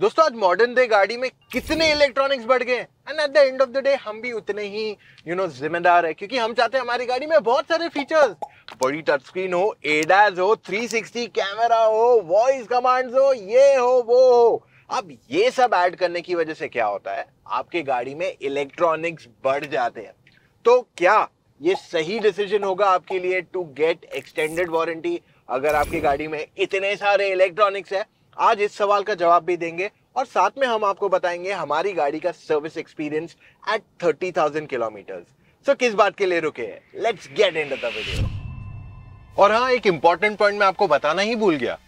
दोस्तों आज modern day गाड़ी में कितने इलेक्ट्रॉनिक्स बढ़ गए and at the end of the day हम भी उतने ही यू नो जिम्मेदार है क्योंकि हम चाहते हैं हमारी गाड़ी में बहुत सारे फीचर्स बड़ी टच स्क्रीन हो एडाज हो 360 कैमरा हो वॉइस कमांड्स हो ये हो वो हो अब ये सब ऐड करने की वजह से क्या होता है आपकी गाड़ी में इलेक्ट्रॉनिक्स बढ़ जाते हैं तो क्या ये सही डिसीजन होगा आपके लिए टू गेट एक्सटेंडेड वारंटी अगर आपकी गाड़ी में इतने सारे इलेक्ट्रॉनिक्स है आज इस सवाल का जवाब भी देंगे और साथ में हम आपको बताएंगे हमारी गाड़ी का service experience at thirty thousand kilometre so किस बात के लिए रुके हैं लेट्स गेट इन वीडियो और हाँ एक इंपॉर्टेंट पॉइंट मैं आपको बताना ही भूल गया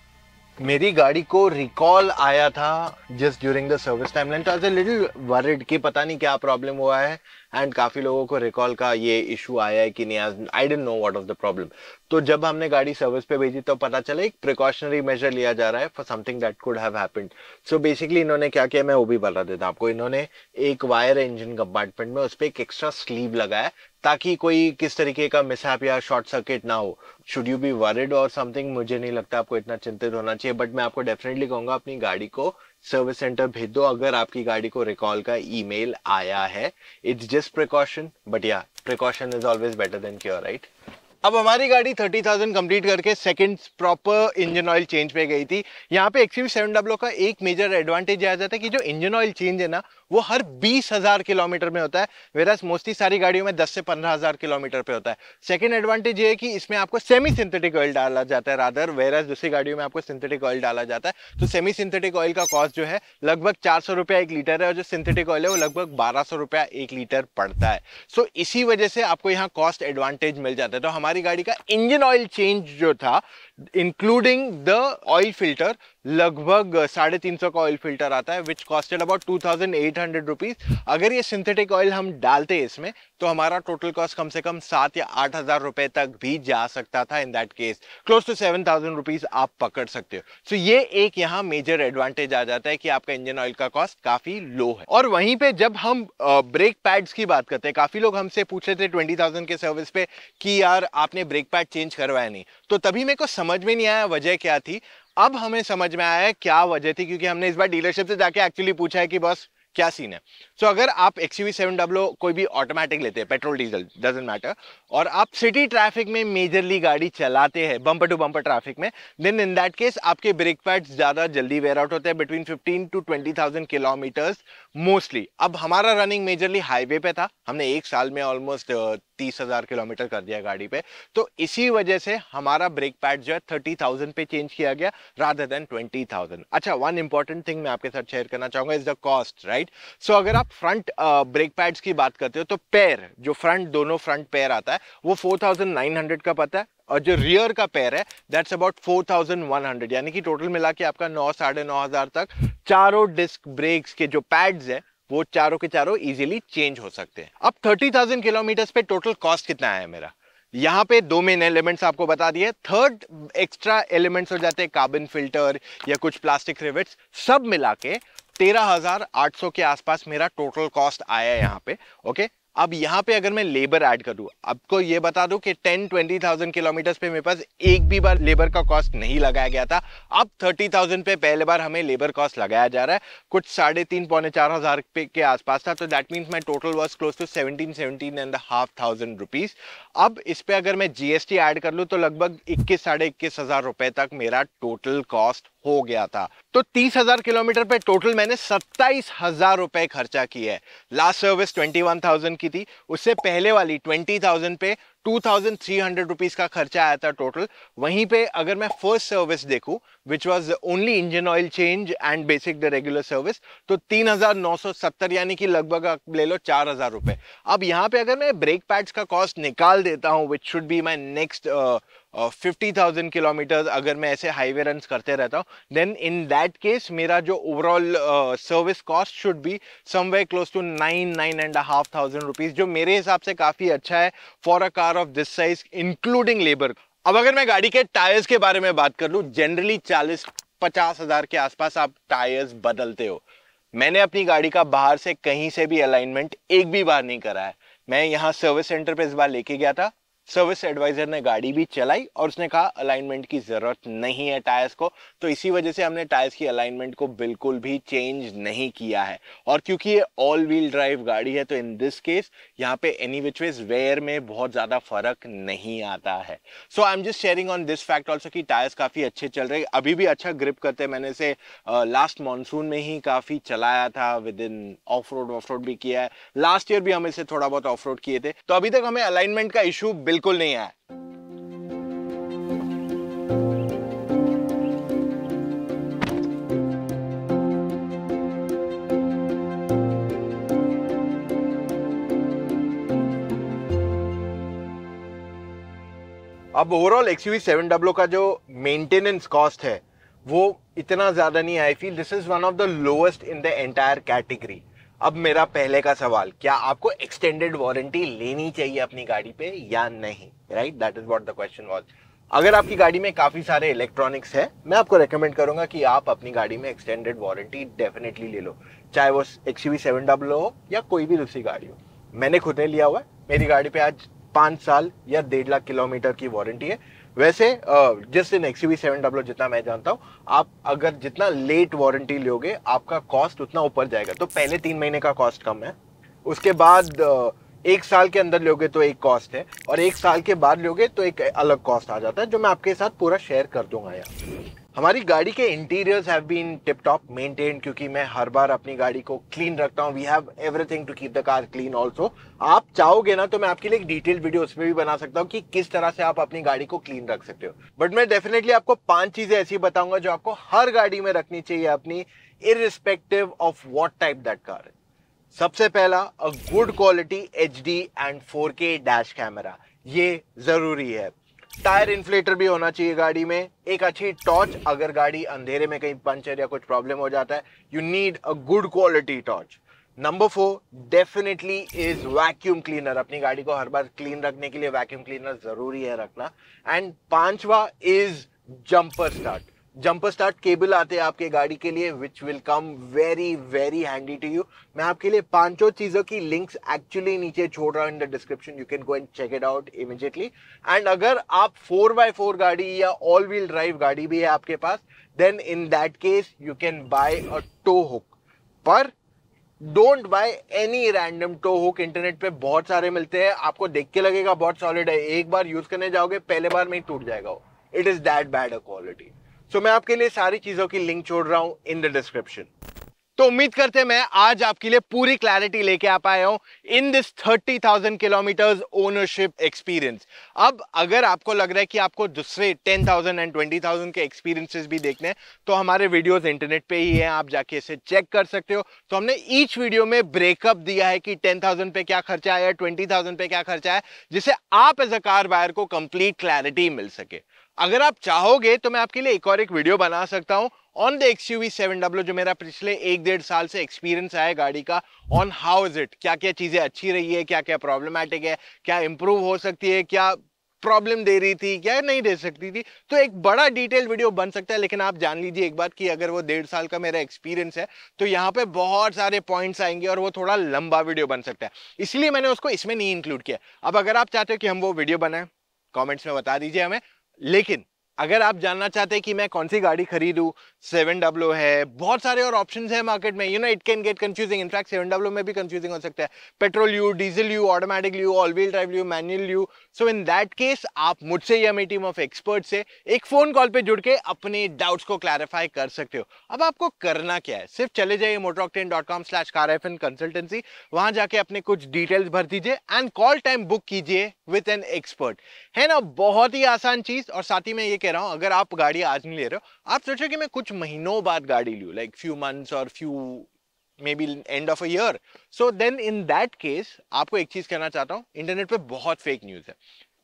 मेरी गाड़ी को रिकॉल आया था just during the service time line तो लिटिल वरिड कि पता नहीं क्या प्रॉब्लम हुआ है एंड काफ़ी लोगों को रिकॉल का ये इशू आया है कि नहीं I don't know what of the problem तो जब हमने गाड़ी सर्विस पे भेजी तो पता चला एक प्रिकॉशनरी मेजर लिया जा रहा है for something that could have happened so basically इन्होंने क्या किया मैं वो भी बता देता आपको इन्होंने एक वायर इंजन कंपार्टमेंट में उस पर एक एक्स्ट्रा स्लीव लगाया ताकि कोई किस तरीके का मिसहैप या शॉर्ट सर्किट ना हो should you be worried or something मुझे नहीं लगता आपको इतना चिंतित होना चाहिए बट मैं आपको डेफिनेटली कहूंगा अपनी गाड़ी को सर्विस सेंटर भेज दो अगर आपकी गाड़ी को रिकॉल का ईमेल आया है it's just precaution but yeah precaution is always better than cure right अब हमारी गाड़ी थर्टी थाउजेंड कंप्लीट करके second proper engine oil change पे गई थी यहाँ पे एक्सी सेवन डब्लो का एक मेजर एडवांटेज आ जाता है कि जो इंजन ऑयल चेंज है ना वो हर बीस हजार किलोमीटर में होता है वेराज मोस्टली सारी गाड़ियों में दस से पंद्रह हजार किलोमीटर पे होता है सेकेंड एडवांटेज ये है कि इसमें आपको सेमी सिंथेटिक ऑयल डाला जाता है राधर वेराज दूसरी गाड़ियों में आपको सिंथेटिक ऑयल डाला जाता है तो सेमी सिंथेटिक ऑयल का कॉस्ट जो है लगभग चार सौ रुपया एक लीटर है और जो सिंथेटिक ऑयल है वो लगभग बारह सौ रुपया एक लीटर पड़ता है सो इसी वजह से आपको यहाँ कॉस्ट एडवांटेज मिल जाता है तो हमारे हमारी गाड़ी का इंजन ऑयल चेंज जो था इंक्लूडिंग द ऑयल फिल्टर लगभग uh, साढ़े तीन सौ का ऑयल फिल्टर आता है which costed about two thousand eight hundred rupees अगर ये सिंथेटिक ऑयल हम डालते हैं इसमें तो हमारा टोटल कॉस्ट कम से कम सात या आठ हज़ार रुपए तक भी जा सकता था in that case close to seven thousand rupees आप पकड़ सकते हो सो so ये एक यहाँ मेजर एडवांटेज आ जाता है कि आपका इंजन ऑयल का कॉस्ट काफ़ी लो है और वहीं पर जब हम ब्रेक uh, पैड्स की बात करते हैं काफ़ी लोग हमसे पूछ रहे थे ट्वेंटी थाउजेंड के सर्विस पे कि यार आपने ब्रेक पैड चेंज करवाया नहीं तो तभी मेरे को समझ समझ में नहीं आया वजह क्या थी अब हमें समझ में आया क्या वजह थी क्योंकि हमने इस बार डीलरशिप से जाके एक्चुअली पूछा है कि बस क्या सीन है सो so, अगर आप एक्स यू सेवन डब्लो कोई भी ऑटोमेटिक लेते हैं पेट्रोल डीजल डजेंट मैटर और आप सिटी ट्रैफिक में मेजरली गाड़ी चलाते हैं बम्पर टू बम्पर ट्रैफिक में देन इन दैट केस आपके ब्रेक पैड्स ज़्यादा जल्दी वेयर आउट होते हैं बिटवीन 15 टू 20,000 किलोमीटर्स मोस्टली अब हमारा रनिंग मेजरली हाईवे पे था हमने एक साल में ऑलमोस्ट तीस हज़ार किलोमीटर कर दिया गाड़ी पे तो इसी वजह से हमारा ब्रेक पैड जो है थर्टी थाउजेंड पे चेंज किया गया राधर देन ट्वेंटी थाउजेंड अच्छा वन इंपॉर्टेंट थिंग मैं आपके साथ शेयर करना चाहूंगा is the cost right so अगर आप फ्रंट ब्रेक पैड्स की बात करते हो तो पैर जो फ्रंट दोनों फ्रंट पैर आता है वो फोर थाउजेंड नाइन हंड्रेड का पता है और जो रियर का पैर है दैट्स अबाउट 4100 यानी कि टोटल मिला के आपका नौ साढ़े नौ हजार तक चारों डिस्क ब्रेक्स के जो पैड्स है वो चारों के चारों इजीली चेंज हो सकते हैं अब थर्टी थाउजेंड किलोमीटर्स पे टोटल कॉस्ट कितना आया मेरा यहाँ पे दो मेन एलिमेंट्स आपको बता दिए थर्ड एक्स्ट्रा एलिमेंट्स हो जाते हैं कार्बन फिल्टर या कुछ प्लास्टिक रिवेट्स सब मिला के तेरह हजार आठ सौ के आसपास मेरा टोटल कॉस्ट आया यहाँ पे ओके अब यहाँ पे अगर मैं लेबर ऐड करूँ आपको ये बता दूँ कि 10 ट्वेंटी थाउजेंड किलोमीटर्स पे मेरे पास एक भी बार लेबर का कॉस्ट नहीं लगाया गया था अब 30,000 पे पहले बार हमें लेबर कॉस्ट लगाया जा रहा है कुछ साढ़े तीन पौने चार हज़ार पे के आसपास था तो that means my total was close to seventeen seventeen and half thousand rupees अब इस पर अगर मैं जी एस टी ऐड कर लूँ तो लगभग इक्कीस साढ़े इक्कीस हज़ार रुपये तक मेरा टोटल कॉस्ट हो गया था तो तीस हजार किलोमीटर पे टोटल मैंने सत्ताईस हजार रुपए खर्चा किया है last service twenty one thousand की थी उससे पहले वाली ट्वेंटी थाउजेंड पे two thousand three hundred rupees का खर्चा आया था टोटल वहीं पे अगर मैं फर्स्ट सर्विस देखूं which was only engine oil change and basic the regular service तो तीन हज़ार नौ सौ सत्तर यानी कि लगभग ले लो चार हज़ार रुपए अब यहाँ पे अगर मैं ब्रेक पैड्स का कॉस्ट निकाल देता हूँ which should be my next fifty thousand kilometres अगर मैं ऐसे हाईवे रन करते रहता हूँ देन इन दैट केस मेरा जो overall service cost should be somewhere close to nine nine and half thousand rupees जो मेरे हिसाब से काफ़ी अच्छा है for a car of this size including labour अब अगर मैं गाड़ी के टायर्स के बारे में बात कर लूँ जनरली चालीस पचास हज़ार के आसपास आप टायर्स बदलते हो मैंने अपनी गाड़ी का बाहर से कहीं से भी अलाइनमेंट एक भी बार नहीं करा है मैं यहाँ सर्विस सेंटर पे इस बार लेके गया था सर्विस एडवाइजर ने गाड़ी भी चलाई और उसने कहा अलाइनमेंट की ज़रूरत नहीं है टायर्स को तो इसी वजह से हमने टायर्स की अलाइनमेंट को बिल्कुल भी चेंज नहीं किया है और क्योंकि ये ऑल व्हील ड्राइव गाड़ी है तो इन दिस केस यहाँ पे एनी विच वेज वेयर में बहुत ज़्यादा फर्क नहीं आता है so I am just sharing on this fact also की टायर्स काफ़ी अच्छे चल रहे अभी भी अच्छा ग्रिप करते हैं मैंने इसे लास्ट मानसून में ही काफ़ी चलाया था within off road off road भी किया है लास्ट ईयर भी हम इसे थोड़ा बहुत ऑफ रोड किए थे तो अभी तक हमें अलाइनमेंट का इशू बिल्कुल नहीं है अब overall X U seven double o का जो मेंटेनेंस कॉस्ट है वो इतना ज़्यादा नहीं I feel this is one of the lowest in the entire category अब मेरा पहले का सवाल क्या आपको एक्सटेंडेड वारंटी लेनी चाहिए अपनी गाड़ी पे या नहीं right that is what the question was अगर आपकी गाड़ी में काफ़ी सारे इलेक्ट्रॉनिक्स है मैं आपको रेकमेंड करूंगा कि आप अपनी गाड़ी में एक्सटेंडेड वारंटी डेफिनेटली ले लो चाहे वो एक्स वी सेवन डबल हो या कोई भी दूसरी गाड़ी हो मैंने खुद ने लिया हुआ है मेरी गाड़ी पे आज पांच साल या डेढ़ लाख किलोमीटर की वारंटी है वैसे just in XUV seven double o जितना मैं जानता हूँ आप अगर जितना लेट वारंटी लोगे आपका कॉस्ट उतना ऊपर जाएगा तो पहले तीन महीने का कॉस्ट कम है उसके बाद एक साल के अंदर लोगे तो एक कॉस्ट है और एक साल के बाद लोगे तो एक अलग कॉस्ट आ जाता है जो मैं आपके साथ पूरा शेयर कर दूंगा यार हमारी गाड़ी के interiors have been tip top maintain क्योंकि मैं हर बार अपनी गाड़ी को क्लीन रखता हूँ we have everything to keep the car clean also आप चाहोगे ना तो मैं आपके लिए एक डिटेल्ड वीडियो उसमें भी बना सकता हूँ कि किस तरह से आप अपनी गाड़ी को क्लीन रख सकते हो बट मैं डेफिनेटली आपको पांच चीजें ऐसी बताऊंगा जो आपको हर गाड़ी में रखनी चाहिए अपनी irrespective of what type that car सबसे पहला a good quality H D and four K dash camera ये जरूरी है टायर इन्फ्लेटर भी होना चाहिए गाड़ी में एक अच्छी टॉर्च अगर गाड़ी अंधेरे में कहीं पंचर या कुछ प्रॉब्लम हो जाता है you need a good quality torch number four definitely is vacuum cleaner अपनी गाड़ी को हर बार क्लीन रखने के लिए वैक्यूम क्लीनर जरूरी है रखना एंड पांचवा is jumper start jumper start cable आते हैं आपके गाड़ी के लिए which will come very very handy to you मैं आपके लिए पांचों चीज़ों की लिंक्स एक्चुअली नीचे छोड़ रहा हूँ in the description you can go and check it out immediately and अगर आप फोर बाय फोर गाड़ी या ऑल व्हील ड्राइव गाड़ी भी है आपके पास then in that case you can buy a tow hook पर don't buy any random tow hook internet पे बहुत सारे मिलते हैं आपको देख के लगेगा बहुत सॉलिड है एक बार यूज करने जाओगे पहले बार में ही टूट जाएगा वो it is that bad a quality so मैं आपके लिए सारी चीज़ों की लिंक छोड़ रहा हूं इन द डिस्क्रिप्शन तो उम्मीद करते हैं मैं आज आपके लिए पूरी क्लैरिटी लेके आ पाया हूं in this thirty thousand kilometres ownership experience अब अगर आपको लग रहा है कि आपको दूसरे ten thousand and twenty thousand के एक्सपीरियंसेस भी देखने हैं तो हमारे वीडियोस इंटरनेट पे ही हैं आप जाके इसे चेक कर सकते हो तो हमने ईच वीडियो में ब्रेकअप दिया है कि 10,000 पे क्या खर्चा आया 20,000 पे क्या खर्चा है जिससे आप एज अ कार बायर को कंप्लीट क्लैरिटी मिल सके अगर आप चाहोगे तो मैं आपके लिए एक और एक वीडियो बना सकता हूँ on the X U V seven W जो मेरा पिछले एक डेढ़ साल से एक्सपीरियंस आया गाड़ी का ऑन हाउ इज इट क्या क्या चीज़ें अच्छी रही है क्या क्या प्रॉब्लमैटिक है क्या इम्प्रूव हो सकती है क्या प्रॉब्लम दे रही थी क्या नहीं दे सकती थी तो एक बड़ा डिटेल वीडियो बन सकता है लेकिन आप जान लीजिए एक बात कि अगर वो डेढ़ साल का मेरा एक्सपीरियंस है तो यहाँ पे बहुत सारे पॉइंट्स आएंगे और वो थोड़ा लंबा वीडियो बन सकता है इसलिए मैंने उसको इसमें नहीं इंक्लूड किया अब अगर आप चाहते हो कि हम वो वीडियो बनाएं कमेंट्स में बता दीजिए हमें लेकिन अगर आप जानना चाहते हैं कि मैं कौन सी गाड़ी खरीदूँ सेवन डब्लो है बहुत सारे और ऑप्शन है मार्केट में you know it can get confusing in fact seven double o में भी कंफ्यूजिंग हो सकता है petrol you diesel you automatic you all wheel drive you manual you so in that case आप मुझसे या मेरी टीम ऑफ एक्सपर्ट से एक फ़ोन कॉल पर जुड़ के अपने डाउट्स को क्लैरिफाई कर सकते हो अब आपको करना क्या है सिर्फ चले जाइए Motoroctane dot com slash car F N consultancy वहाँ जाके अपने कुछ डिटेल्स भर दीजिए एंड कॉल टाइम बुक कीजिए विथ एन एक्सपर्ट है ना बहुत ही आसान चीज़ और साथ ही में ये कह रहा हूँ अगर आप गाड़ी आज नहीं ले रहे हो आप सोचो कि मैं कुछ महीनों बाद गाड़ी लूँ like few months or few maybe end of a year so then in that case आपको एक चीज़ कहना चाहता हूँ इंटरनेट पर बहुत फेक न्यूज़ है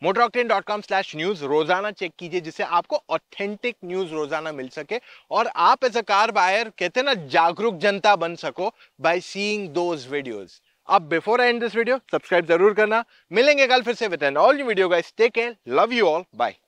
Motoroctane dot com slash news रोजाना चेक कीजिए जिससे आपको ऑथेंटिक न्यूज रोजाना मिल सके और आप एज अ कार बायर कहते ना जागरूक जनता बन सको बाय सीइंग दोज वीडियोस अब before I end this video subscribe जरूर करना मिलेंगे कल फिर से with an all new video guys take care love you all bye